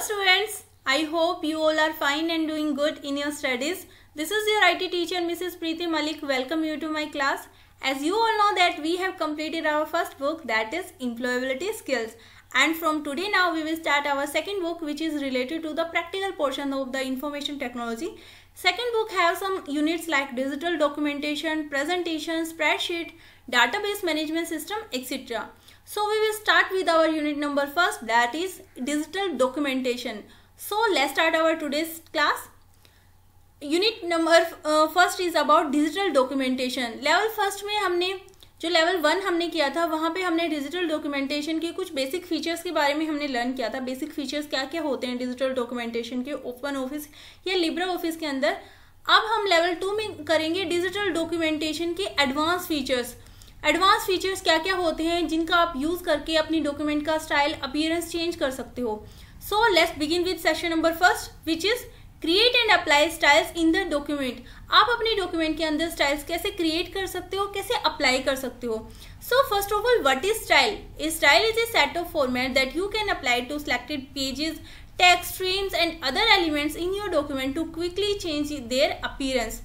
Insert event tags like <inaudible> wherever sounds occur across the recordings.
Hello students, I hope you all are fine and doing good in your studies. This is your IT teacher Mrs. Preeti Malik. Welcome you to my class. As you all know that we have completed our first book that is Employability Skills. And from today now we will start our second book which is related to the practical portion of the information technology. Second book have some units like digital documentation, presentation, spreadsheet, database management system etc. So we will start with our unit number first that is digital documentation. So let's start our today's class. Unit number first is about digital documentation level first में हमने जो level one हमने किया था वहाँ पे हमने digital documentation के कुछ बेसिक फीचर्स के बारे में हमने लर्न किया था बेसिक फीचर्स क्या क्या होते हैं डिजिटल डॉक्यूमेंटेशन के ओपन ऑफिस या लिब्रा ऑफिस के अंदर अब हम लेवल टू में करेंगे डिजिटल डॉक्यूमेंटेशन के एडवांस फीचर्स एडवांस फीचर्स क्या क्या होते हैं जिनका आप यूज़ करके अपनी डॉक्यूमेंट का स्टाइल अपीयरेंस चेंज कर सकते हो so let's begin with session number first which is create and apply styles in the document आप अपने डॉक्यूमेंट के अंदर स्टाइल्स कैसे क्रिएट कर सकते हो कैसे अप्लाई कर सकते हो so first of all what is style style is a set of format that you can apply to selected pages text streams and other elements in your document to quickly change their appearance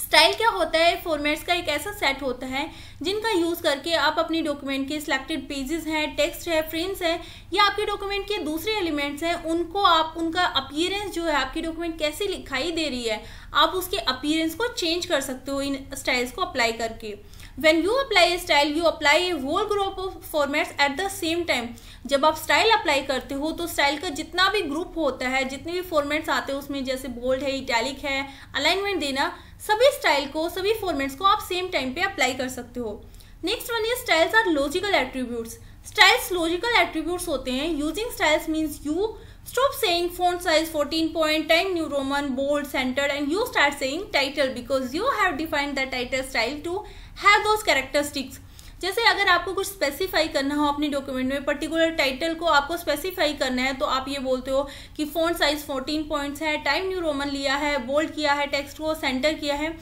style क्या होता है formats का एक ऐसा set होता है जिनका use करके आप अपनी डॉक्यूमेंट के सिलेक्टेड पेजेस हैं टेक्स्ट है फ्रेम्स है या आपके डॉक्यूमेंट के दूसरे एलिमेंट्स हैं उनको आप उनका अपीयरेंस जो है आपकी डॉक्यूमेंट कैसी दिखाई दे रही है आप उसके अपीयरेंस को चेंज कर सकते हो इन स्टाइल्स को अप्लाई करके when you apply a style you apply a whole group of formats at the same time जब आप स्टाइल अप्लाई करते हो तो स्टाइल का जितना भी ग्रुप होता है जितने भी फॉर्मेट्स आते हैं उसमें जैसे बोल्ड है इटैलिक है अलाइनमेंट देना सभी स्टाइल को सभी फॉर्मेट्स को आप सेम टाइम पे अप्लाई कर सकते हो नेक्स्ट वन ये styles are logical attributes styles logical attribute होते हैं using styles means you stop saying font size 14 point Time New Roman bold centered and you start saying title because you have defined the title style to have those characteristics जैसे अगर आपको कुछ specify करना हो अपने document में particular title को आपको स्पेसिफाई करना है तो आप ये बोलते हो कि फ़ोन साइज़ 14 पॉइंट्स है टाइम न्यू रोमन लिया है बोल्ड किया है टेक्स्ट को सेंटर किया है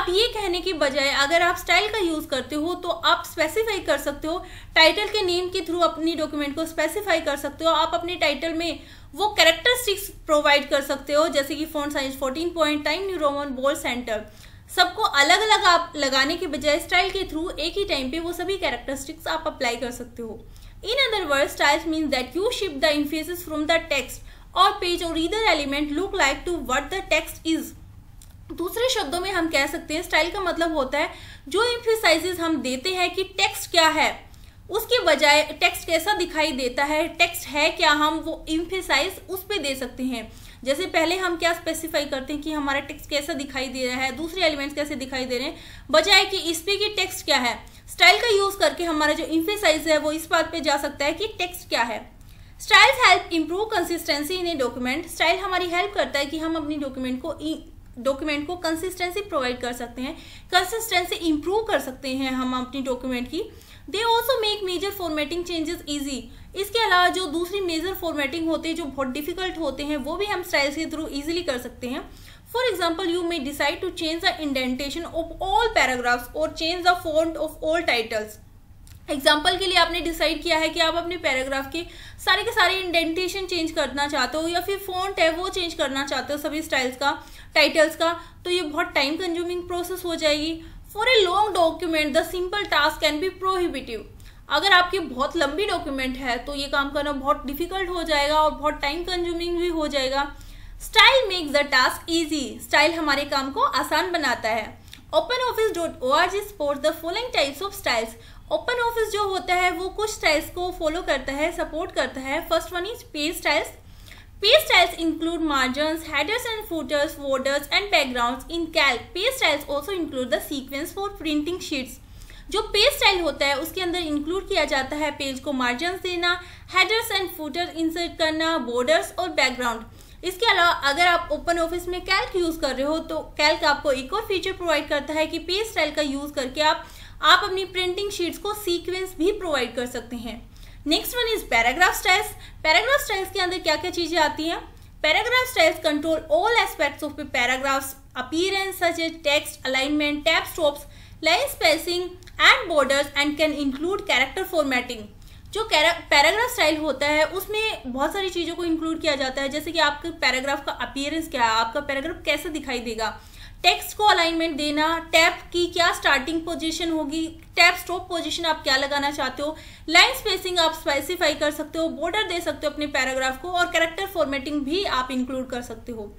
आप ये कहने के बजाय अगर आप स्टाइल का यूज़ करते हो तो आप स्पेसिफाई कर सकते हो टाइटल के नेम के थ्रू अपनी डॉक्यूमेंट को स्पेसिफाई कर सकते हो आप अपने टाइटल में वो कैरेक्टरिस्टिक्स प्रोवाइड कर सकते हो जैसे कि font size 14 point Time New Roman bold center सबको अलग अलग आप लगाने के बजाय स्टाइल के थ्रू एक ही टाइम पे वो सभी कैरेक्टरिस्टिक्स आप अप्लाई कर सकते हो in other word styles means that you shift the emphasis from the text और पेज और reader element look like to what the text is दूसरे शब्दों में हम कह सकते हैं स्टाइल का मतलब होता है जो इम्फेसाइजेस हम देते हैं कि टेक्स्ट क्या है उसके बजाय टेक्स्ट कैसा दिखाई देता है टेक्स्ट है क्या हम वो इम्फेसाइज उस पर दे सकते हैं जैसे पहले हम क्या स्पेसिफाई करते हैं कि हमारा टेक्स्ट कैसा दिखाई दे रहा है दूसरे एलिमेंट्स कैसे दिखाई दे रहे हैं बजाय कि इस पे कि टेक्स्ट क्या है स्टाइल का यूज करके हमारा जो इम्फेसाइज है वो इस बात पर जा सकता है कि टेक्स्ट क्या है styles help improve consistency in a document style हमारी हेल्प करता है कि हम अपनी डॉक्यूमेंट को डॉक्यूमेंट को कंसिस्टेंसी प्रोवाइड कर सकते हैं कंसिस्टेंसी इम्प्रूव कर सकते हैं हम अपनी डॉक्यूमेंट की they also make major formatting changes easy इसके अलावा जो दूसरी मेजर फॉर्मेटिंग होती है जो बहुत डिफिकल्ट होते हैं वो भी हम स्टाइल्स के थ्रू ईजिली कर सकते हैं for example you may decide to change the indentation of all paragraphs और change the font of all titles example के लिए आपने डिसाइड किया है कि आप अपने पैराग्राफ के सारे के सारे इंडेंटेशन चेंज करना चाहते हो या फिर फॉन्ट है वो चेंज करना चाहते हो सभी स्टाइल्स का टाइटल्स का तो ये बहुत टाइम कंज्यूमिंग प्रोसेस हो जाएगी for a long document the simple task can be prohibitive अगर आपकी बहुत लंबी डॉक्यूमेंट है तो ये काम करना बहुत डिफिकल्ट हो जाएगा और बहुत टाइम कंज्यूमिंग भी हो जाएगा style makes the task easy style हमारे काम को आसान बनाता है Open office dot O R G support the following types of styles open Office जो होता है वो कुछ स्टाइल्स को फॉलो करता है सपोर्ट करता है first one is page styles Page styles include margins, headers and footers, borders and backgrounds. In Calc, page styles also include the sequence for printing sheets. जो पेज स्टाइल होता है उसके अंदर इंक्लूड किया जाता है पेज को मार्जिन देना हेडर्स एंड फूटर इंसर्ट करना बॉर्डर्स और बैकग्राउंड इसके अलावा अगर आप ओपन ऑफिस में कैल्क यूज़ कर रहे हो तो कैल्क आपको एक और फीचर प्रोवाइड करता है कि पेज स्टाइल का यूज़ करके आप आप अपनी प्रिंटिंग शीट्स को सीक्वेंस भी प्रोवाइड कर सकते हैं next one is paragraph styles paragraph styles के अंदर क्या क्या चीजें आती हैं paragraph styles control all aspects of paragraphs appearance such as text alignment tab stops line spacing and borders and can include character formatting जो पैराग्राफ स्टाइल होता है उसमें बहुत सारी चीज़ों को इंक्लूड किया जाता है जैसे कि आपके पैराग्राफ का अपीयरेंस क्या है आपका पैराग्राफ कैसे दिखाई देगा टेक्स्ट को अलाइनमेंट देना टैप की क्या स्टार्टिंग पोजीशन होगी टैप स्टॉप पोजीशन आप क्या लगाना चाहते हो लाइन स्पेसिंग आप स्पेसिफाई कर सकते हो बॉर्डर दे सकते हो अपने पैराग्राफ को और कैरेक्टर फॉर्मेटिंग भी आप इंक्लूड कर सकते हो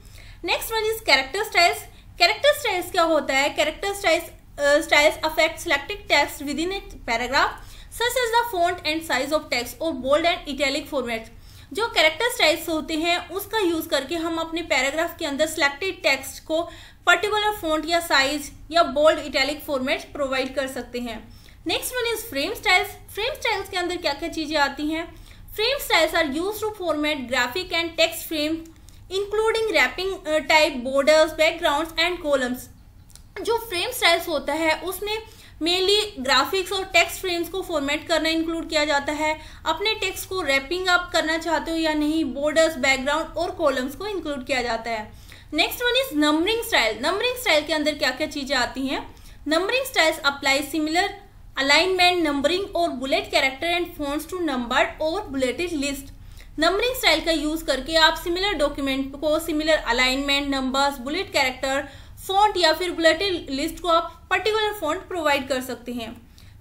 next one is character styles character styles क्या होता है character styles styles affect selected text within a paragraph such as the font and size of text और बोल्ड एंड इटैलिक फॉर्मेट जो करेक्टर स्टाइल्स होते हैं उसका use करके हम अपने पैराग्राफ के अंदर सेलेक्टेड टेक्स्ट को पर्टिकुलर फ़ॉन्ट या साइज या बोल्ड इटैलिक फॉर्मेट प्रोवाइड कर सकते हैं next one is frame styles frame styles के अंदर क्या क्या चीज़ें आती हैं frame styles are used to format graphic and text frame including wrapping type borders backgrounds and columns जो फ्रेम स्टाइल्स होता है उसमें मेनली ग्राफिक्स और टेक्स्ट फ्रेम्स को फॉर्मेट करना इंक्लूड किया जाता है अपने टेक्स्ट को रैपिंग अप करना चाहते हो या नहीं बॉर्डर्स बैकग्राउंड और कॉलम्स को इंक्लूड किया जाता है next one is numbering style numbering style के अंदर क्या क्या चीज़ें आती हैं numbering styles apply similar alignment numbering और bullet character and fonts to number और बुलेटेड लिस्ट नंबरिंग स्टाइल का यूज़ करके आप सिमिलर डॉक्यूमेंट को similar alignment numbers bullet character font या फिर बुलेटेड लिस्ट को आप पर्टिकुलर फॉन्ट प्रोवाइड कर सकते हैं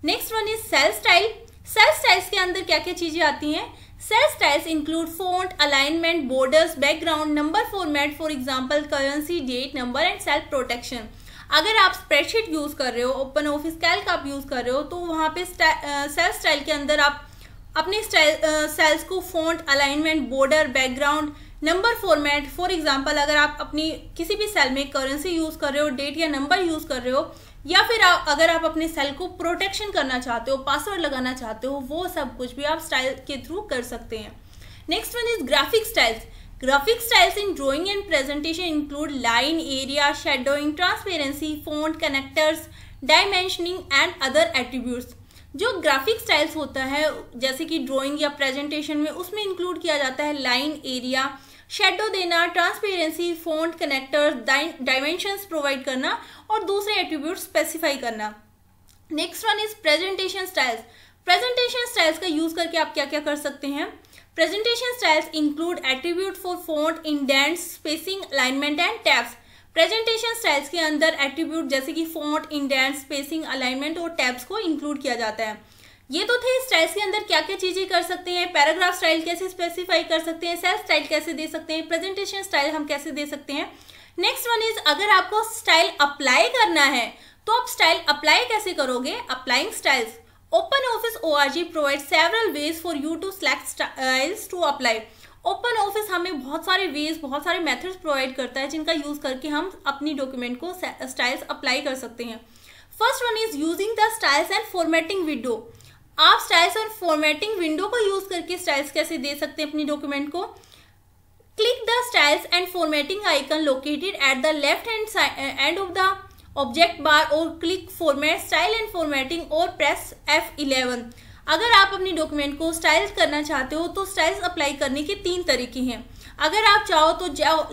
next one is cell style cell styles के अंदर क्या क्या चीज़ें आती हैं cell styles include font alignment borders background number format for example currency date number and self protection अगर आप स्प्रेडशीट यूज़ कर रहे हो ओपन ऑफिस कैल्क आप यूज़ कर रहे हो तो वहाँ पे सेल स्टाइल के अंदर आप अपने स्टाइल सेल्स को font alignment border background number format for example अगर आप अपनी किसी भी सेल में करेंसी यूज़ कर रहे हो डेट या नंबर यूज़ कर रहे हो या फिर आप अगर आप अपने सेल को प्रोटेक्शन करना चाहते हो पासवर्ड लगाना चाहते हो वो सब कुछ भी आप स्टाइल के थ्रू कर सकते हैं next one is graphic styles graphic styles in drawing and presentation include line area shadowing transparency font connectors dimensioning and other attributes जो ग्राफिक स्टाइल्स होता है जैसे कि ड्राइंग या प्रेजेंटेशन में उसमें इंक्लूड किया जाता है लाइन एरिया शेडो देना transparency font connector dimensions provide करना और दूसरे एट्रीब्यूट स्पेसिफाई करना next one is presentation styles presentation styles का यूज करके आप क्या क्या कर सकते हैं presentation styles include attribute for font indent spacing alignment and tabs presentation styles के अंदर एट्रीब्यूट जैसे कि फोन इंडेंट स्पेसिंग अलाइनमेंट और टैब्स को इंक्लूड किया जाता है ये तो थे स्टाइल्स के अंदर क्या क्या चीज़ें कर सकते हैं पैराग्राफ स्टाइल कैसे स्पेसिफाई कर सकते हैं सेल्फ स्टाइल कैसे दे सकते हैं प्रेजेंटेशन स्टाइल हम कैसे दे सकते हैं नेक्स्ट वन इज अगर आपको स्टाइल अप्लाई करना है तो आप स्टाइल अप्लाई कैसे करोगे applying styles open Office O R G provide several ways for you to select styles to apply Open Office हमें बहुत सारे वेज बहुत सारे मेथड्स प्रोवाइड करता है जिनका यूज करके हम अपनी डॉक्यूमेंट को स्टाइल्स अप्लाई कर सकते हैं first one is using the styles and formatting window आप स्टाइल्स और फॉर्मेटिंग विंडो को यूज करके स्टाइल्स कैसे दे सकते हैं अपनी डॉक्यूमेंट को click the styles and formatting icon located at the left hand end of the object bar और click format style and formatting और प्रेस एफ इलेवन अगर आप अपनी डॉक्यूमेंट को स्टाइल करना चाहते हो तो स्टाइल्स अप्लाई करने के तीन तरीके हैं अगर आप चाहो तो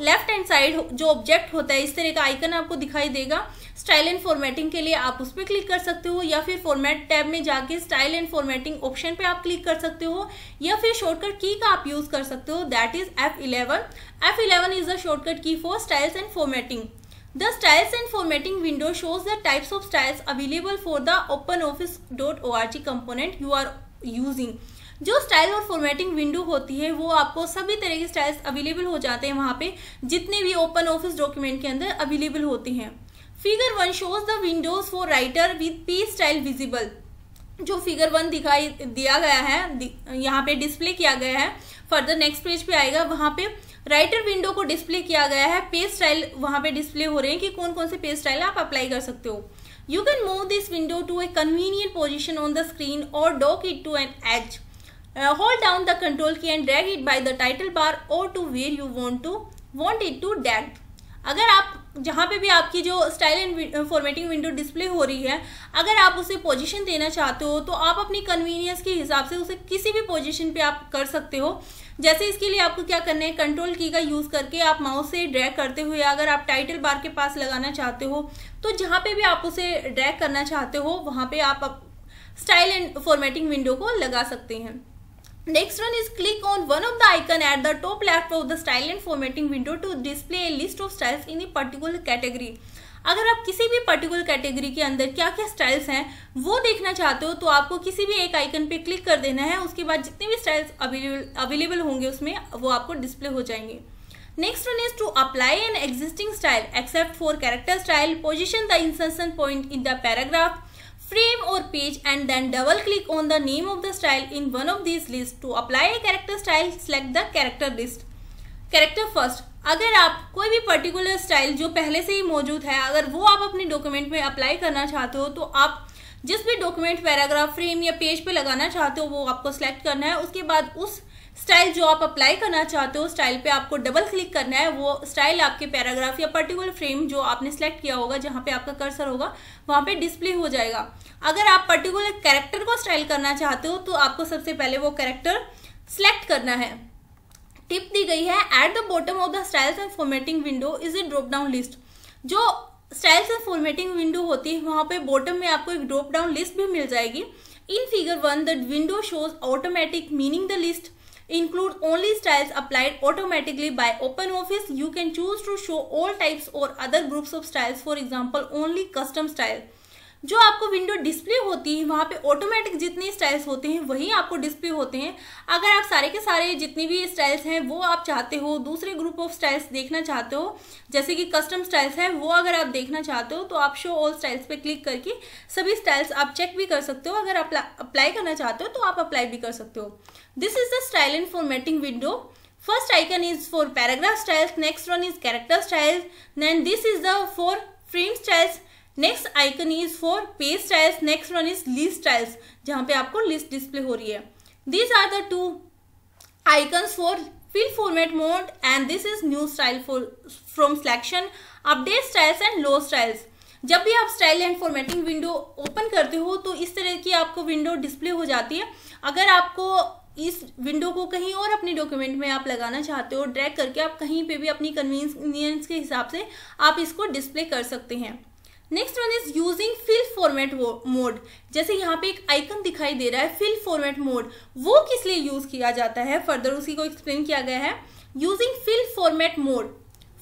लेफ्ट हैंड साइड जो ऑब्जेक्ट होता है इस तरह का आइकन आपको दिखाई देगा स्टाइल एंड फॉर्मेटिंग के लिए आप उस पर क्लिक कर सकते हो या फिर फॉर्मेट टैब में जाके स्टाइल एंड फॉर्मेटिंग ऑप्शन पे आप क्लिक कर सकते हो या फिर शॉर्टकट की का आप यूज कर सकते हो that is F eleven F eleven is the shortcut key for styles and formatting shows the types of styles available for the open office dot O R G component you are using जो style और formatting window होती है वो आपको सभी तरह के styles available हो जाते हैं वहाँ पे जितने भी ओपन ऑफिस डॉक्यूमेंट के अंदर अवेलेबल होते हैं figure one shows the windows for Writer with P style visible जो फिगर वन दिखाई दिया गया है यहाँ पे डिस्प्ले किया गया है फर्दर नेक्स्ट पेज पे आएगा वहाँ पे राइटर विंडो को डिस्प्ले किया गया है पेज स्टाइल वहाँ पे डिस्प्ले हो रहे हैं कि कौन कौन से पेज स्टाइल आप अप्लाई कर सकते हो you can move this window to a convenient position on the screen or dock it to an edge hold down the control key and drag it by the title bar or to to you want to want it to drag अगर आप जहाँ पे भी आपकी जो style and formatting window display हो रही है अगर आप उसे पोजीशन देना चाहते हो तो आप अपनी कन्वीनियंस के हिसाब से उसे किसी भी पोजीशन पे आप कर सकते हो जैसे इसके लिए आपको क्या करना है कंट्रोल की का यूज़ करके आप माउस से ड्रैग करते हुए अगर आप टाइटल बार के पास लगाना चाहते हो तो जहाँ पर भी आप उसे ड्रैग करना चाहते हो वहाँ पर आप स्टाइल एंड फॉर्मेटिंग विंडो को लगा सकते हैं Next one is click on one of the icon at the top left of the style and formatting window to display a list of styles in a particular category. अगर आप किसी भी particular category के अंदर क्या क्या styles हैं वो देखना चाहते हो तो आपको किसी भी एक आइकन पे क्लिक कर देना है उसके बाद जितने भी स्टाइल्स अवेलेबल अवेलेबल होंगे उसमें वो आपको डिस्प्ले हो जाएंगे next one is to apply an existing style except for character style position the insertion point in the paragraph frame or page and then double click on the name of the style in one of these list To apply a character style, select the character list. Character first. अगर आप कोई भी particular style जो पहले से ही मौजूद है अगर वो आप अपने डॉक्यूमेंट में अप्लाई करना चाहते हो तो आप जिस भी डॉक्यूमेंट पैराग्राफ फ्रेम या पेज पे लगाना चाहते हो वो आपको सेलेक्ट करना है उसके बाद उस स्टाइल जो आप अप्लाई करना चाहते हो स्टाइल पे आपको डबल क्लिक करना है वो स्टाइल आपके पैराग्राफ या पर्टिकुलर फ्रेम जो आपने सेलेक्ट किया होगा जहाँ पे आपका कर्सर होगा वहाँ पे डिस्प्ले हो जाएगा अगर आप पर्टिकुलर कैरेक्टर को स्टाइल करना चाहते हो तो आपको सबसे पहले वो कैरेक्टर सेलेक्ट करना है टिप दी गई है at the bottom of the styles and formatting window is a drop down list जो स्टाइल्स एंड फॉर्मेटिंग विंडो होती है वहाँ पे बॉटम में आपको एक ड्रॉप डाउन लिस्ट भी मिल जाएगी in figure one the window shows automatic meaning the list include only styles applied automatically by OpenOffice. You can choose to show all types or other groups of styles, for example, only custom style. जो आपको window display होती है वहाँ पे automatic जितने styles होते हैं वही आपको डिस्प्ले होते हैं अगर आप सारे के सारे जितनी भी स्टाइल्स हैं वो आप चाहते हो दूसरे ग्रुप ऑफ स्टाइल्स देखना चाहते हो जैसे कि कस्टम स्टाइल्स है वो अगर आप देखना चाहते हो तो आप शो ऑल स्टाइल्स पर क्लिक करके सभी स्टाइल्स आप चेक भी कर सकते हो अगर आप अप्लाई करना चाहते हो तो आप अप्लाई भी कर सकते हो this is the style in formatting window first icon is for paragraph styles next one is character styles then this is the for frame styles next icon is for page styles next one is list styles जहाँ पे आपको list display हो रही है these are the two icons for fill format mode and this is new style for from selection update styles and load styles जब भी आप style and formatting window open करते हो तो इस तरह की आपको विंडो डिस्प्ले हो जाती है अगर आपको इस विंडो को कहीं और अपने डॉक्यूमेंट में आप लगाना चाहते हो ड्रैग करके आप कहीं पे भी अपनी कन्वीनियंस के हिसाब से आप इसको डिस्प्ले कर सकते हैं next one is using fill format mode जैसे यहाँ पे एक आइकन दिखाई दे रहा है फिल फॉर्मेट मोड वो किस लिए यूज किया जाता है फर्दर उसी को एक्सप्लेन किया गया है using fill format mode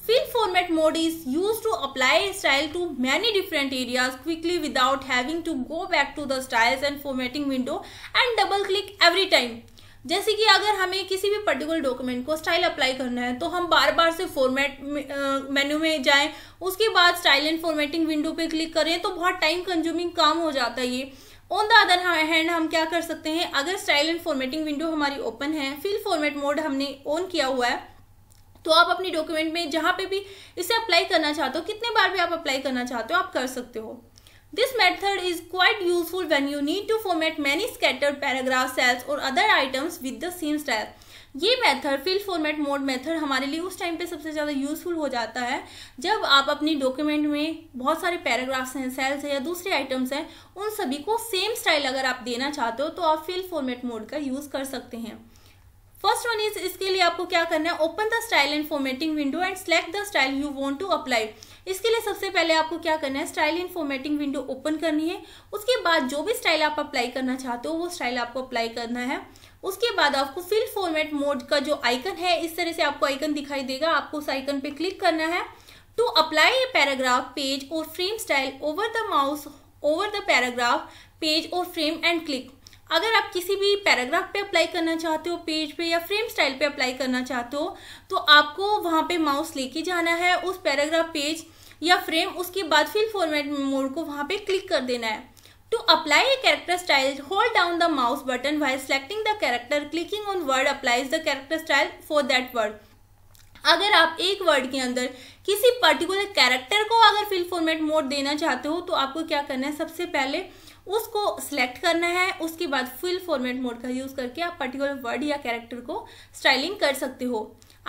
fill format mode is use to apply style to many different areas quickly without having to go back to the styles and formatting window and double click every time जैसे कि अगर हमें किसी भी particular document को style apply करना है तो हम बार बार से फॉर्मेट मेन्यू में जाएं उसके बाद स्टाइल एंड फॉर्मेटिंग विंडो पे क्लिक करें तो बहुत टाइम कंज्यूमिंग काम हो जाता है ये ऑन द अदर हैंड हम क्या कर सकते हैं अगर स्टाइल एंड फॉर्मेटिंग विंडो हमारी ओपन है फिल फॉर्मेट मोड हमने ऑन किया हुआ है तो आप अपने डॉक्यूमेंट में जहाँ पे भी इसे अप्लाई करना चाहते हो कितने बार भी आप अप्लाई करना चाहते हो आप कर सकते हो This method is quite useful when you need to format many scattered paragraph cells or other items with the same style. ये method fill format mode method हमारे लिए उस टाइम पे सबसे ज़्यादा यूजफुल हो जाता है जब आप अपनी डॉक्यूमेंट में बहुत सारे पैराग्राफ्स हैं सेल्स हैं या दूसरे आइटम्स हैं उन सभी को सेम स्टाइल अगर आप देना चाहते हो तो आप फिल फॉर्मेट मोड का यूज़ कर सकते हैं फर्स्ट वन इज इसके लिए आपको क्या करना है open the style in formatting window and select the style you want to apply इसके लिए सबसे पहले आपको क्या करना है style in formatting window open करनी है उसके बाद जो भी स्टाइल आप अप्लाई करना चाहते हो वो स्टाइल आपको अप्लाई करना है उसके बाद आपको फिल फॉर्मेट मोड का जो आइकन है इस तरह से आपको आइकन दिखाई देगा आपको उस आइकन पे क्लिक करना है to apply a paragraph page or frame style over the mouse over the paragraph page or frame and click अगर आप किसी भी पैराग्राफ पे अप्लाई करना चाहते हो पेज पे या फ्रेम स्टाइल पे अप्लाई करना चाहते हो तो आपको वहाँ पे माउस लेके जाना है उस पैराग्राफ पेज या फ्रेम उसके बाद फिल फॉर्मेट मोड को वहाँ पे क्लिक कर देना है to apply a character style hold down the mouse button while selecting the character clicking on word applies the character style for that word अगर आप एक वर्ड के अंदर किसी पर्टिकुलर कैरेक्टर को अगर फिल फॉर्मेट मोड देना चाहते हो तो आपको क्या करना है सबसे पहले उसको सिलेक्ट करना है उसके बाद फुल फॉर्मेट मोड का यूज़ करके आप पर्टिकुलर वर्ड या कैरेक्टर को स्टाइलिंग कर सकते हो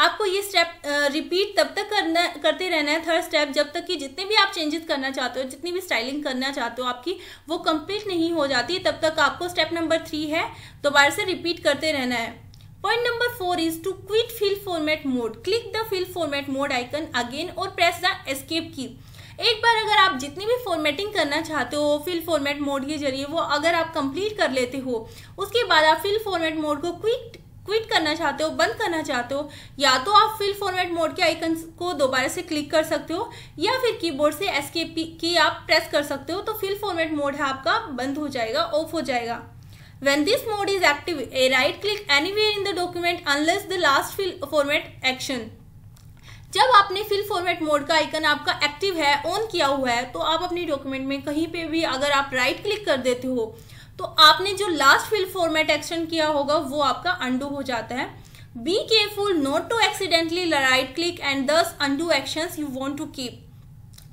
आपको ये स्टेप रिपीट तब तक करना करते रहना है थर्ड स्टेप जब तक कि जितने भी आप चेंजेस करना चाहते हो जितनी भी स्टाइलिंग करना चाहते हो आपकी वो कंप्लीट नहीं हो जाती तब तक आपको स्टेप नंबर थ्री है दोबारा से रिपीट करते रहना है point number four is to quit fill format mode click the fill format mode icon again or press the escape key एक बार अगर आप जितनी भी फॉर्मेटिंग करना चाहते हो फिल फॉर्मेट मोड के जरिए वो अगर आप कंप्लीट कर लेते हो उसके बाद आप फिल फॉर्मेट मोड को क्विक क्विट करना चाहते हो बंद करना चाहते हो या तो आप फिल फॉर्मेट मोड के आइकन को दोबारा से क्लिक कर सकते हो या फिर कीबोर्ड से एस्केप की आप प्रेस कर सकते हो तो फिल फॉर्मेट मोड है आपका बंद हो जाएगा ऑफ हो जाएगा when this mode is active a right click anywhere in the document unless the last fill format action जब आपने फिल फॉर्मेट मोड का आइकन आपका एक्टिव है ऑन किया हुआ है तो आप अपनी डॉक्यूमेंट में कहीं पे भी अगर आप राइट क्लिक कर देते हो तो आपने जो लास्ट फिल फॉर्मेट एक्शन किया होगा वो आपका अंडू हो जाता है be careful not to accidentally right click and thus undo action you want to keep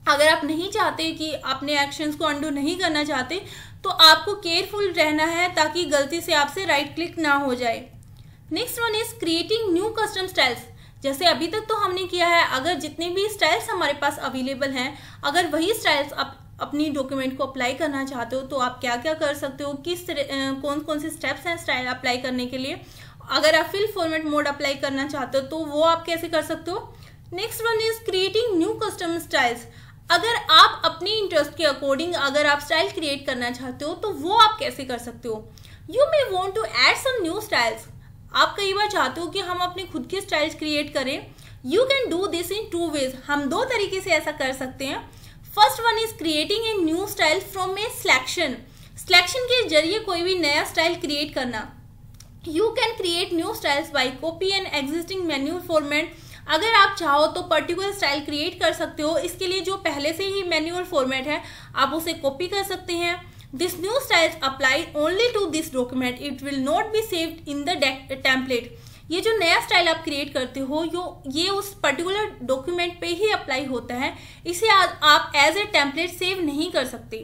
अगर आप नहीं चाहते कि अपने एक्शंस को अंडू नहीं करना चाहते तो आपको केयरफुल रहना है ताकि गलती से आपसे राइट क्लिक ना हो जाए next one is creating new custom styles जैसे अभी तक तो हमने किया है अगर जितने भी स्टाइल्स हमारे पास अवेलेबल हैं अगर वही स्टाइल्स आप अपनी डॉक्यूमेंट को अप्लाई करना चाहते हो तो आप क्या क्या कर सकते हो किस कौन कौन से स्टेप्स हैं स्टाइल अप्लाई करने के लिए अगर आप फिल फॉर्मेट मोड अप्लाई करना चाहते हो तो वो आप कैसे कर सकते हो next one is creating new custom styles अगर आप अपने इंटरेस्ट के अकॉर्डिंग अगर आप स्टाइल क्रिएट करना चाहते हो तो वो आप कैसे कर सकते हो you may want to add some new styles आप कई बार चाहते हो कि हम अपने खुद के स्टाइल्स क्रिएट करें you can do this in two ways हम दो तरीके से ऐसा कर सकते हैं first one is creating a new style from a selection selection के जरिए कोई भी नया स्टाइल क्रिएट करना you can create new styles by copy and existing menu format अगर आप चाहो तो पर्टिकुलर स्टाइल क्रिएट कर सकते हो इसके लिए जो पहले से ही मेन्यूअल फॉर्मेट है आप उसे कॉपी कर सकते हैं This new style apply only to this document. It will not be saved in the template. ये जो नया स्टाइल आप क्रिएट करते हो यो ये उस पर्टिकुलर डॉक्यूमेंट पे ही अप्लाई होता है इसे आ, आप एज ए टेम्पलेट सेव नहीं कर सकते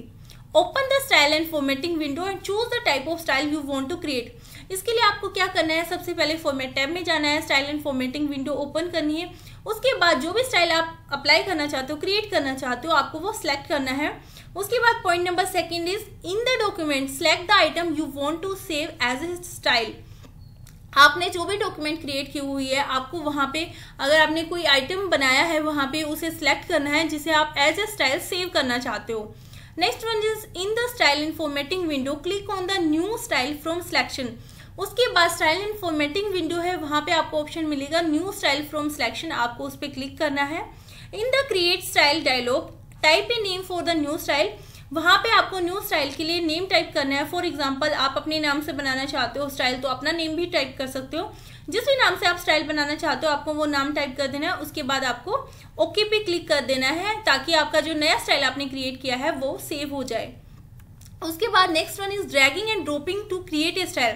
open the style and formatting window and choose the type of style you want to create इसके लिए आपको क्या करना है सबसे पहले फॉर्मेट टैब में जाना है style and formatting window open करनी है उसके बाद जो भी स्टाइल आप अप्लाई करना चाहते हो क्रिएट करना चाहते हो आपको वो सिलेक्ट करना है उसके बाद point number second is in the document select the item you want to save as a style आपने जो भी डॉक्यूमेंट क्रिएट की हुई है आपको वहाँ पे अगर आपने कोई आइटम बनाया है वहाँ पे उसे सेलेक्ट करना है जिसे आप एज ए स्टाइल सेव करना चाहते हो next one is in the style in formatting window click on the new style from selection उसके बाद स्टाइल इन फॉर्मेटिंग विंडो है वहाँ पे आपको ऑप्शन मिलेगा न्यू स्टाइल फ्रॉम सिलेक्शन आपको उस पर क्लिक करना है in the create style dialog type a name for the new style वहाँ पे आपको न्यू स्टाइल के लिए नेम टाइप करना है फॉर एग्जाम्पल आप अपने नाम से बनाना चाहते हो स्टाइल तो अपना नेम भी टाइप कर सकते हो जिस भी नाम से आप स्टाइल बनाना चाहते हो आपको वो नाम टाइप कर देना है उसके बाद आपको ओके पे क्लिक कर देना है ताकि आपका जो नया स्टाइल आपने क्रिएट किया है वो सेव हो जाए उसके बाद next one is dragging and dropping to create a style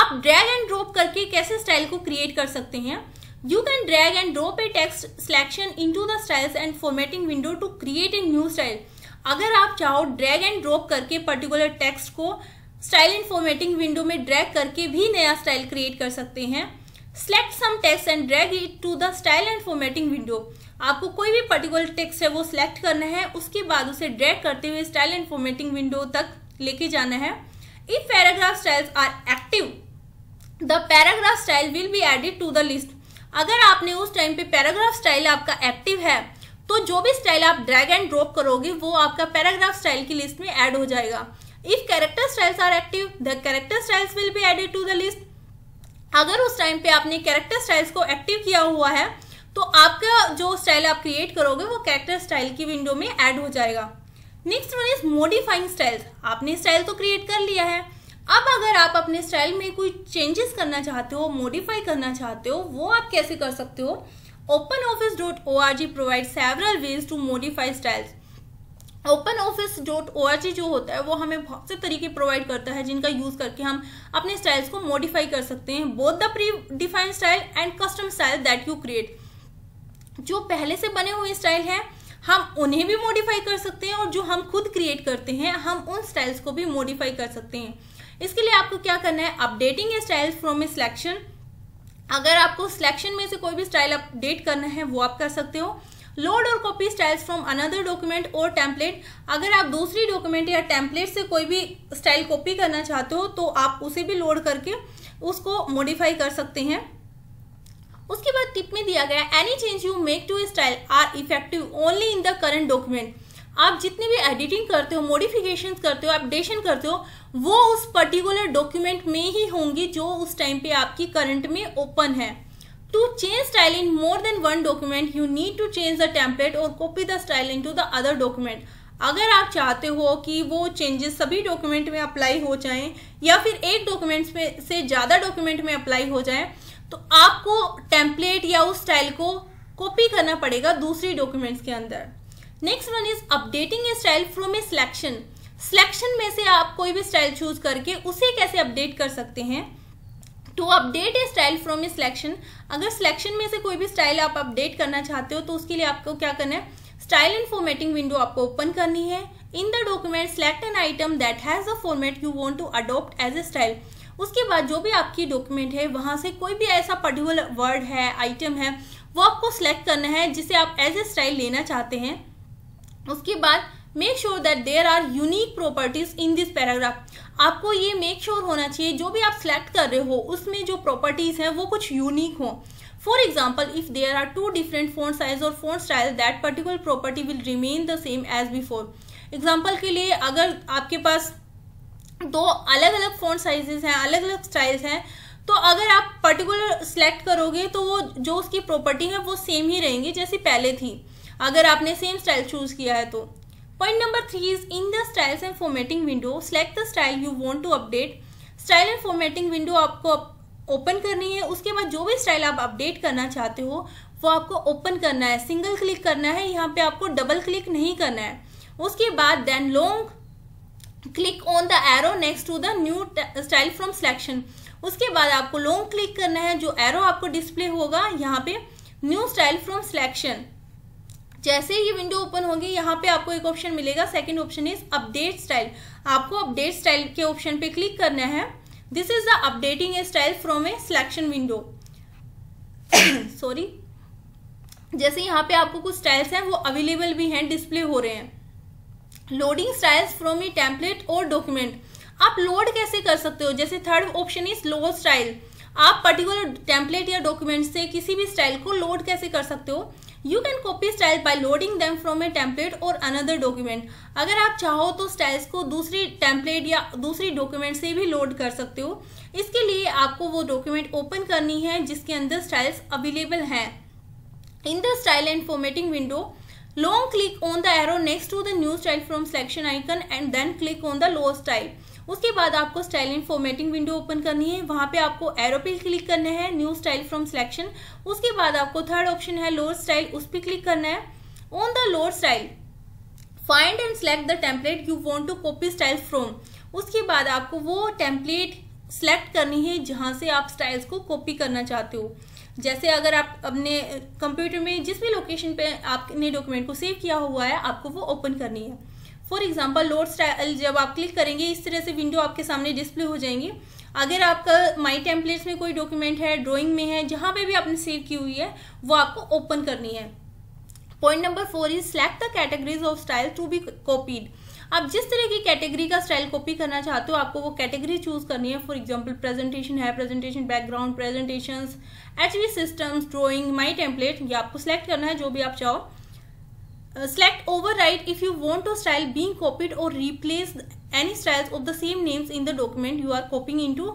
आप ड्रैग एंड ड्रॉप करके कैसे स्टाइल को क्रिएट कर सकते हैं You can drag and drop a text selection into the styles and formatting window to create a new style. अगर आप चाहो drag and drop करके particular text को style and formatting window में drag करके भी नया style create कर सकते हैं select some text and drag it to the style and formatting window आपको कोई भी पर्टिकुलर टेक्स्ट है वो सिलेक्ट करना है उसके बाद उसे ड्रैग करते हुए स्टाइल एंड फॉर्मेटिंग विंडो तक लेके जाना है if paragraph styles are active the paragraph style will be added to the list अगर आपने उस टाइम पे पैराग्राफ स्टाइल आपका एक्टिव है तो जो भी स्टाइल आप ड्रैग एंड ड्रॉप करोगे वो आपका पैराग्राफ स्टाइल की लिस्ट में ऐड हो जाएगा if character styles are active the character styles will be added to the list अगर उस टाइम पे आपने कैरेक्टर स्टाइल्स को एक्टिव किया हुआ है तो आपका जो स्टाइल आप क्रिएट करोगे वो कैरेक्टर स्टाइल की विंडो में ऐड हो जाएगा next one is modifying styles आपने स्टाइल तो क्रिएट कर लिया है अब अगर आप अपने स्टाइल में कोई चेंजेस करना चाहते हो मॉडिफाई करना चाहते हो वो आप कैसे कर सकते हो open office dot O R G provide several ways to modify styles open office dot O R G जो होता है वो हमें बहुत से तरीके प्रोवाइड करता है जिनका यूज करके हम अपने स्टाइल्स को मॉडिफाई कर सकते हैं both the predefined style and custom style that you create जो पहले से बने हुए स्टाइल हैं हम उन्हें भी मॉडिफाई कर सकते हैं और जो हम खुद क्रिएट करते हैं हम उन स्टाइल्स को भी मॉडिफाई कर सकते हैं इसके लिए आपको क्या करना है updating a style from a selection अगर आपको सिलेक्शन में से कोई भी स्टाइल अपडेट करना है वो आप कर सकते हो load or copy styles from another document or template अगर आप दूसरी डॉक्यूमेंट या टेम्पलेट से कोई भी स्टाइल कॉपी करना चाहते हो तो आप उसे भी लोड करके उसको मॉडिफाई कर सकते हैं उसके बाद टिप में दिया गया any change you make to style are effective only in the current document आप जितनी भी एडिटिंग करते हो मॉडिफिकेशन करते हो अपडेशन करते हो वो उस पर्टिकुलर डॉक्यूमेंट में ही होंगी जो उस टाइम पे आपकी करंट में ओपन है to change style in more than one document you need to change the template or copy the style into the other document अगर आप चाहते हो कि वो चेंजेस सभी डॉक्यूमेंट में अप्लाई हो जाएं या फिर एक डॉक्यूमेंट में से ज़्यादा डॉक्यूमेंट में अप्लाई हो जाएं तो आपको टेम्पलेट या उस स्टाइल को कॉपी करना पड़ेगा दूसरी डॉक्यूमेंट्स के अंदर next one is updating a style from a selection selection में से आप कोई भी स्टाइल चूज करके उसे कैसे अपडेट कर सकते हैं to update a style from a selection अगर सिलेक्शन में से कोई भी स्टाइल आप अपडेट करना चाहते हो तो उसके लिए आपको क्या करना है स्टाइल एंड फॉर्मेटिंग विंडो आपको ओपन करनी है in the document select an item that has a format you want to adopt as a style उसके बाद जो भी आपकी डॉक्यूमेंट है वहां से कोई भी ऐसा पर्टिकुलर वर्ड है आइटम है वो आपको सिलेक्ट करना है जिसे आप एज ए स्टाइल लेना चाहते हैं उसके बाद make sure that there are unique properties in this paragraph आपको ये मेक श्योर sure होना चाहिए जो भी आप सिलेक्ट कर रहे हो उसमें जो प्रॉपर्टीज हैं वो कुछ यूनिक हों for example if there are two different font size or font style that particular property will remain the same as before example के लिए अगर आपके पास दो अलग अलग फोन साइजेस हैं अलग अलग स्टाइल्स हैं तो अगर आप पर्टिकुलर सिलेक्ट करोगे तो वो जो उसकी प्रॉपर्टी है वो सेम ही रहेंगी जैसी पहले थी अगर आपने सेम स्टाइल चूज किया है तो point number three is in the styles and formatting window select the style you want to update style and formatting window आपको ओपन करनी है उसके बाद जो भी स्टाइल आप अपडेट करना चाहते हो वो आपको ओपन करना है सिंगल क्लिक करना है यहाँ पे आपको डबल क्लिक नहीं करना है उसके बाद then long click on the arrow next to the new style from selection उसके बाद आपको लॉन्ग क्लिक करना है जो एरो आपको डिस्प्ले होगा यहाँ पे न्यू स्टाइल फ्रॉम सिलेक्शन जैसे ये विंडो ओपन होगी यहाँ पे आपको एक ऑप्शन मिलेगा second option is update style आपको अपडेट स्टाइल के ऑप्शन पे क्लिक करना है this is the updating a style from a selection window sorry जैसे यहाँ पे आपको कुछ स्टाइल्स हैं वो अवेलेबल भी हैं डिस्प्ले हो रहे हैं loading styles from a template और डॉक्यूमेंट आप लोड कैसे कर सकते हो जैसे third option is load style आप पर्टिकुलर टेम्पलेट या डॉक्यूमेंट से किसी भी स्टाइल को लोड कैसे कर सकते हो you can copy style by loading them from a template और अनदर डॉक्यूमेंट अगर आप चाहो तो स्टाइल्स को दूसरी टेम्पलेट या दूसरी डॉक्यूमेंट से भी लोड कर सकते हो इसके लिए आपको वो डॉक्यूमेंट ओपन करनी है जिसके अंदर स्टाइल्स अवेलेबल हैं in the style and formatting window long click on the arrow next to the new style from selection icon and then click on the lower style उसके बाद आपको style and formatting window open करनी है वहाँ पे आपको arrow पे click करना है न्यू स्टाइल फ्रॉम सिलेक्शन उसके बाद आपको थर्ड ऑप्शन है लोअर स्टाइल उस पर क्लिक करना है on the lower style find and select the template you want to copy style from उसके बाद आपको वो टेम्पलेट सेलेक्ट करनी है जहाँ से आप स्टाइल्स को कॉपी करना चाहते हो जैसे अगर आप अपने कंप्यूटर में जिस भी लोकेशन पे आपने डॉक्यूमेंट को सेव किया हुआ है आपको वो ओपन करनी है फॉर एग्जाम्पल लोड स्टाइल जब आप क्लिक करेंगे इस तरह से विंडो आपके सामने डिस्प्ले हो जाएंगी अगर आपका माई टेम्पलेट्स में कोई डॉक्यूमेंट है ड्रॉइंग में है जहाँ पे भी आपने सेव की हुई है वो आपको ओपन करनी है point number four is select the categories of style to be copied आप जिस तरह की कैटेगरी का स्टाइल कॉपी करना चाहते हो आपको वो कैटेगरी चूज करनी है फॉर एग्जाम्पल प्रेजेंटेशन है presentation background presentation H V systems drawing my template ये आपको सिलेक्ट करना है जो भी आप चाहो Uh, select override if you want a style being copied or replace any styles of the same names in the document you are copying into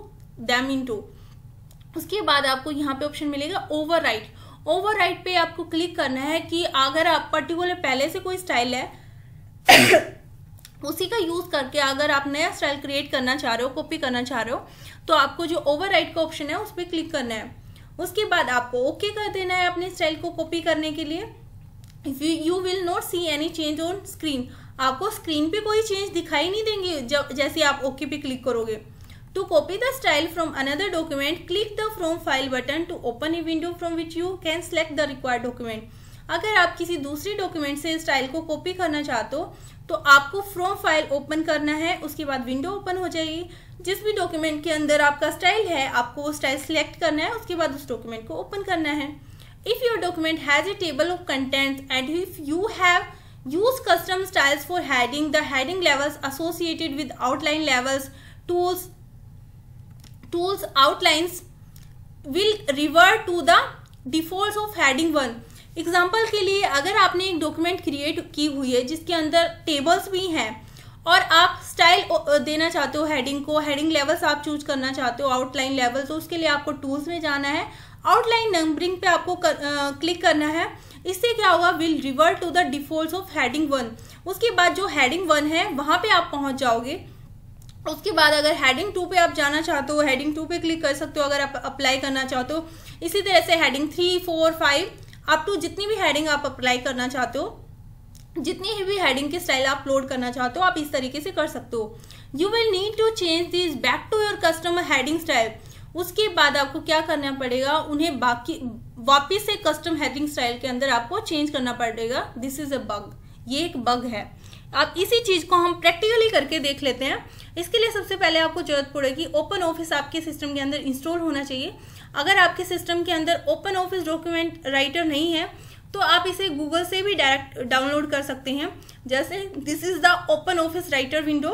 them into उसके बाद आपको यहाँ पे ऑप्शन मिलेगा ओवर राइट ओवर राइट पे आपको click करना है कि अगर आप पर्टिकुलर पहले से कोई स्टाइल है उसी का यूज करके अगर आप नया स्टाइल क्रिएट करना चाह रहे हो कॉपी करना चाह रहे हो तो आपको जो ओवर राइट का ऑप्शन है उस पर क्लिक करना है उसके बाद आपको ओके okay कर देना है अपने स्टाइल को कॉपी करने के लिए if you will not see any change on screen आपको स्क्रीन पे कोई चेंज दिखाई नहीं देंगे जब जैसे आप ओके पे क्लिक करोगे to copy the style from another document click the from file button to open a window from which you can select the required document अगर आप किसी दूसरे डॉक्यूमेंट से स्टाइल को कॉपी करना चाहते हो तो आपको फ्रॉम फाइल ओपन करना है उसके बाद विंडो ओपन हो जाएगी जिस भी डॉक्यूमेंट के अंदर आपका स्टाइल है आपको वो स्टाइल सिलेक्ट करना है उसके बाद उस डॉक्यूमेंट को ओपन करना है if your document has a table of contents and if you have used custom styles for heading the heading levels associated with outline levels tools tools outlines will revert to the defaults of heading 1 example के लिए अगर आपने एक document create की हुई है जिसके अंदर टेबल्स भी हैं और आप स्टाइल देना चाहते हो हेडिंग को हेडिंग लेवल्स आप चूज करना चाहते हो आउटलाइन लेवल्स तो उसके लिए आपको टूल्स में जाना है आउटलाइन नंबरिंग पे आपको कर, आ, क्लिक करना है इससे क्या होगा will revert to the default of heading one उसके बाद जो हैडिंग वन है वहाँ पे आप पहुँच जाओगे उसके बाद अगर हैडिंग टू पे आप जाना चाहते हो हैडिंग टू पे क्लिक कर सकते हो अगर आप अप्लाई करना चाहते हो इसी तरह से heading three four five up to जितनी भी हैडिंग आप अप्लाई करना चाहते हो जितनी भी हैडिंग की स्टाइल आप अपलोड करना चाहते हो आप इस तरीके से कर सकते हो you will need to change this back to your customer heading style उसके बाद आपको क्या करना पड़ेगा उन्हें बाकी वापिस से कस्टम हेडिंग स्टाइल के अंदर आपको चेंज करना पड़ेगा दिस इज अ बग ये एक बग है आप इसी चीज को हम प्रैक्टिकली करके देख लेते हैं इसके लिए सबसे पहले आपको जरूरत पड़ेगी ओपन ऑफिस आपके सिस्टम के अंदर इंस्टॉल होना चाहिए अगर आपके सिस्टम के अंदर ओपन ऑफिस डॉक्यूमेंट राइटर नहीं है तो आप इसे गूगल से भी डायरेक्ट डाउनलोड कर सकते हैं जैसे this is the open office writer window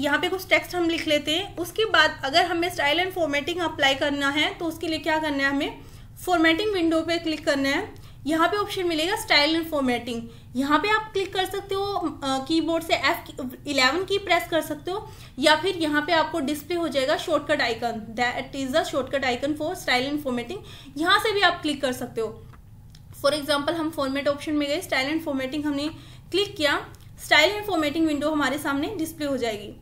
यहाँ पे कुछ टेक्स्ट हम लिख लेते हैं उसके बाद अगर हमें स्टाइल एंड फॉर्मेटिंग अप्लाई करना है तो उसके लिए क्या करना है हमें फॉर्मेटिंग विंडो पे क्लिक करना है यहाँ पे ऑप्शन मिलेगा स्टाइल एंड फॉर्मेटिंग यहाँ पे आप क्लिक कर सकते हो कीबोर्ड से एफ इलेवन की प्रेस कर सकते हो या फिर यहाँ पे आपको डिस्प्ले हो जाएगा shortcut icon that is the shortcut icon for style and formatting यहाँ से भी आप क्लिक कर सकते हो फॉर एग्जाम्पल हम फॉर्मेट ऑप्शन में गए स्टाइल एंड फॉर्मेटिंग हमने क्लिक किया स्टाइल एंड फॉर्मेटिंग विंडो हमारे सामने डिस्प्ले हो जाएगी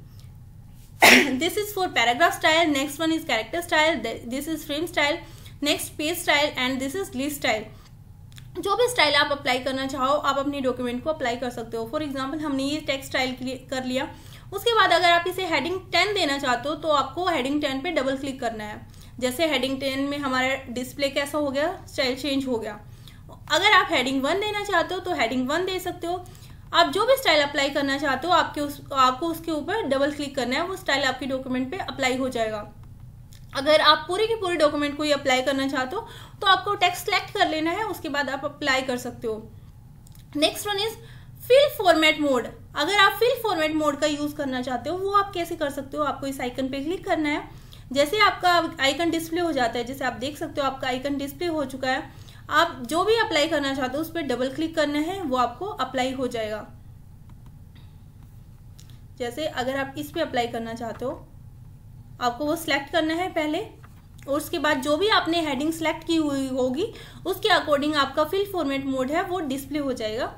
<coughs> this is for paragraph style next one is character style this is frame style next page style and this is list style जो भी style आप apply करना चाहो आप अपने डॉक्यूमेंट को अप्लाई कर सकते हो फॉर एग्जाम्पल हमने ये टेक्स्ट स्टाइल कर लिया उसके बाद अगर आप इसे हेडिंग टेन देना चाहते हो तो आपको हेडिंग टेन पे डबल क्लिक करना है जैसे हेडिंग टेन में हमारा डिस्प्ले कैसा हो गया स्टाइल चेंज हो गया अगर आप हेडिंग वन देना चाहते हो तो हेडिंग वन दे सकते हो आप जो भी स्टाइल अप्लाई करना चाहते हो आपके उस आपको उसके ऊपर डबल क्लिक करना है वो स्टाइल आपके डॉक्यूमेंट पे अप्लाई हो जाएगा अगर आप पूरी की पूरी डॉक्यूमेंट को ही अप्लाई करना चाहते हो तो आपको टेक्स्ट सेलेक्ट कर लेना है उसके बाद आप अप्लाई कर सकते हो next one is fill format mode अगर आप फिल फॉर्मेट मोड का यूज करना चाहते हो वो आप कैसे कर सकते हो आपको इस आइकन पे क्लिक करना है जैसे आपका आइकन डिस्प्ले हो जाता है जैसे आप देख सकते हो आपका आइकन डिस्प्ले हो चुका है आप जो भी अप्लाई करना चाहते हो उस पर डबल क्लिक करना है वो आपको अप्लाई हो जाएगा जैसे अगर आप इस पर अप्लाई करना चाहते हो आपको वो सिलेक्ट करना है पहले और उसके बाद जो भी आपने हेडिंग सेलेक्ट की हुई होगी उसके अकॉर्डिंग आपका फिल फॉर्मेट मोड है वो डिस्प्ले हो जाएगा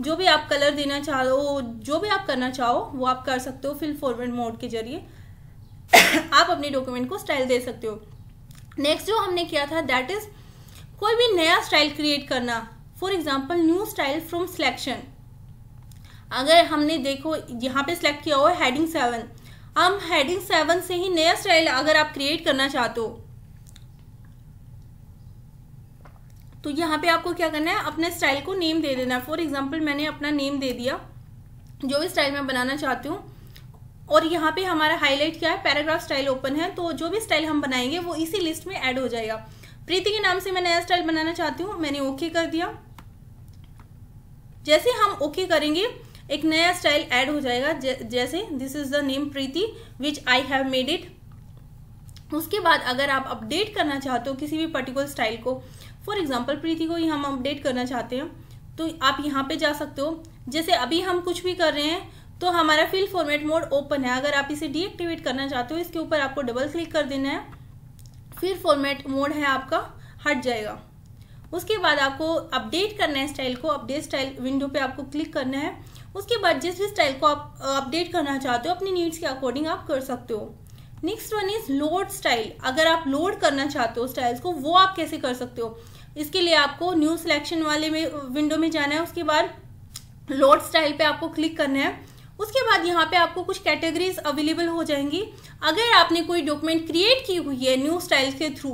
जो भी आप कलर देना चाहो जो भी आप करना चाहो वो आप कर सकते हो फिल फॉर्मेट मोड के जरिए आप अपने डॉक्यूमेंट को स्टाइल दे सकते हो नेक्स्ट जो हमने किया था दैट इज़ कोई भी नया स्टाइल क्रिएट करना for example new style from selection अगर हमने देखो यहाँ पे सिलेक्ट किया हुआ हैडिंग सेवन हम हेडिंग सेवन से ही नया स्टाइल अगर आप क्रिएट करना चाहते हो तो यहाँ पे आपको क्या करना है अपने स्टाइल को नेम दे देना है फॉर एग्जाम्पल मैंने अपना नेम दे दिया जो भी स्टाइल मैं बनाना चाहती हूँ और यहाँ पे हमारा हाईलाइट क्या है पैराग्राफ स्टाइल ओपन है तो जो भी स्टाइल हम बनाएंगे वो इसी लिस्ट में ऐड हो जाएगा प्रीति के नाम से मैं नया स्टाइल बनाना चाहती हूँ मैंने ओके कर दिया जैसे हम ओके करेंगे एक नया स्टाइल ऐड हो जाएगा जैसे this is the name Preeti which I have made it उसके बाद अगर आप अपडेट करना चाहते हो किसी भी पर्टिकुलर स्टाइल को फॉर एग्जाम्पल प्रीति को ही हम अपडेट करना चाहते हैं तो आप यहाँ पे जा सकते हो जैसे अभी हम कुछ भी कर रहे हैं तो हमारा फिल फॉर्मेट मोड ओपन है अगर आप इसे डीएक्टिवेट करना चाहते हो इसके ऊपर आपको डबल क्लिक कर देना है फिर फॉर्मेट मोड है आपका हट जाएगा उसके बाद आपको अपडेट करना है स्टाइल को अपडेट स्टाइल विंडो पे आपको क्लिक करना है उसके बाद जिस भी स्टाइल को आप अपडेट करना चाहते हो अपनी नीड्स के अकॉर्डिंग आप कर सकते हो next one is load style अगर आप लोड करना चाहते हो स्टाइल्स को वो आप कैसे कर सकते हो इसके लिए आपको न्यू सिलेक्शन वाले में विंडो में जाना है उसके बाद लोड स्टाइल पे आपको क्लिक करना है उसके बाद यहाँ पे आपको कुछ कैटेगरीज अवेलेबल हो जाएंगी अगर आपने कोई डॉक्यूमेंट क्रिएट की हुई है न्यू स्टाइल के थ्रू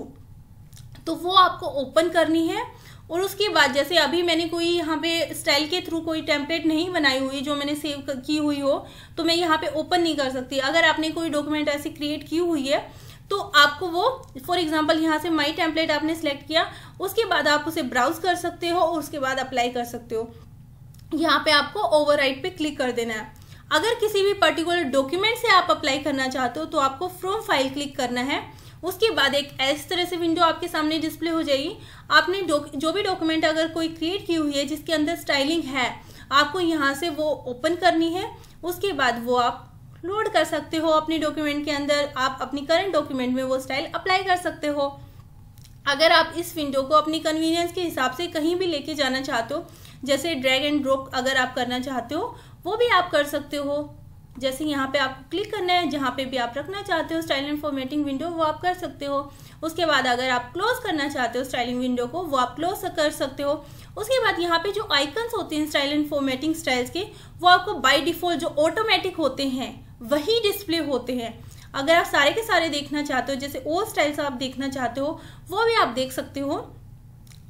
तो वो आपको ओपन करनी है और उसके बाद जैसे अभी मैंने कोई यहाँ पे स्टाइल के थ्रू कोई टेम्पलेट नहीं बनाई हुई जो मैंने सेव की हुई हो तो मैं यहाँ पे ओपन नहीं कर सकती अगर आपने कोई डॉक्यूमेंट ऐसी क्रिएट की हुई है तो आपको वो फॉर एग्जाम्पल यहाँ से माई टेम्पलेट आपने सेलेक्ट किया उसके बाद आप उसे ब्राउज कर सकते हो और उसके बाद अप्लाई कर सकते हो यहाँ पे आपको ओवर पे क्लिक कर देना है अगर किसी भी पर्टिकुलर डॉक्यूमेंट से आप अप्लाई करना चाहते हो तो आपको फ्रॉम फाइल क्लिक करना है उसके बाद एक इस तरह से विंडो आपके सामने डिस्प्ले हो जाएगी आपने जो भी डॉक्यूमेंट अगर कोई क्रिएट की हुई है जिसके अंदर स्टाइलिंग है आपको यहाँ से वो ओपन करनी है उसके बाद वो आप लोड कर सकते हो अपने डॉक्यूमेंट के अंदर आप अपनी करंट डॉक्यूमेंट में वो स्टाइल अप्लाई कर सकते हो अगर आप इस विंडो को अपनी कन्वीनियंस के हिसाब से कहीं भी लेके जाना चाहते हो जैसे ड्रैग एंड ड्रॉप अगर आप करना चाहते हो वो भी आप कर सकते हो जैसे यहाँ पे आपको क्लिक करना है जहाँ पे भी आप रखना चाहते हो स्टाइल एंड फॉर्मेटिंग विंडो वो आप कर सकते हो उसके बाद अगर आप क्लोज करना चाहते हो स्टाइलिंग विंडो को वो आप क्लोज कर सकते हो उसके बाद यहाँ पे जो आइकन्स होते हैं स्टाइल एंड फॉर्मेटिंग स्टाइल्स के वो आपको बाई डिफॉल्ट जो ऑटोमेटिक होते हैं वही डिस्प्ले होते हैं अगर आप सारे के सारे देखना चाहते हो जैसे ओल्ड स्टाइल्स आप देखना चाहते हो वो भी आप देख सकते हो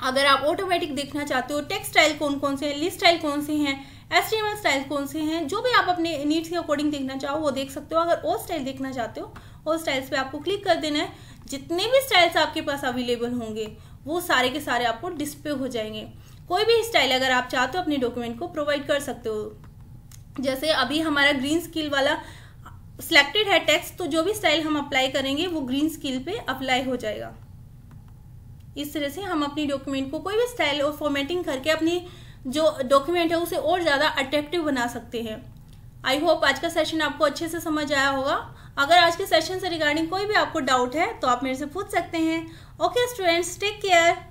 अगर आप ऑटोमेटिक देखना चाहते हो टेक्स्ट स्टाइल कौन कौन से हैं लिस्ट स्टाइल कौन से हैं एस स्टाइल कौन से हैं जो भी आप अपने नीड्स के अकॉर्डिंग देखना चाहो वो देख सकते हो अगर वो स्टाइल देखना चाहते हो और स्टाइल्स पे आपको क्लिक कर देना है जितने भी स्टाइल्स आपके पास अवेलेबल होंगे वो सारे के सारे आपको डिस्प्ले हो जाएंगे कोई भी स्टाइल अगर आप चाहते हो अपने डॉक्यूमेंट को प्रोवाइड कर सकते हो जैसे अभी हमारा ग्रीन स्किल वाला सिलेक्टेड है टेक्स्ट तो जो भी स्टाइल हम अप्लाई करेंगे वो ग्रीन स्किल पे अप्लाई हो जाएगा इस तरह से हम अपनी डॉक्यूमेंट को कोई भी स्टाइल और फॉर्मेटिंग करके अपनी जो डॉक्यूमेंट है उसे और ज़्यादा अट्रैक्टिव बना सकते हैं आई होप आज का सेशन आपको अच्छे से समझ आया होगा अगर आज के सेशन से रिगार्डिंग कोई भी आपको डाउट है तो आप मेरे से पूछ सकते हैं ओके स्टूडेंट्स टेक केयर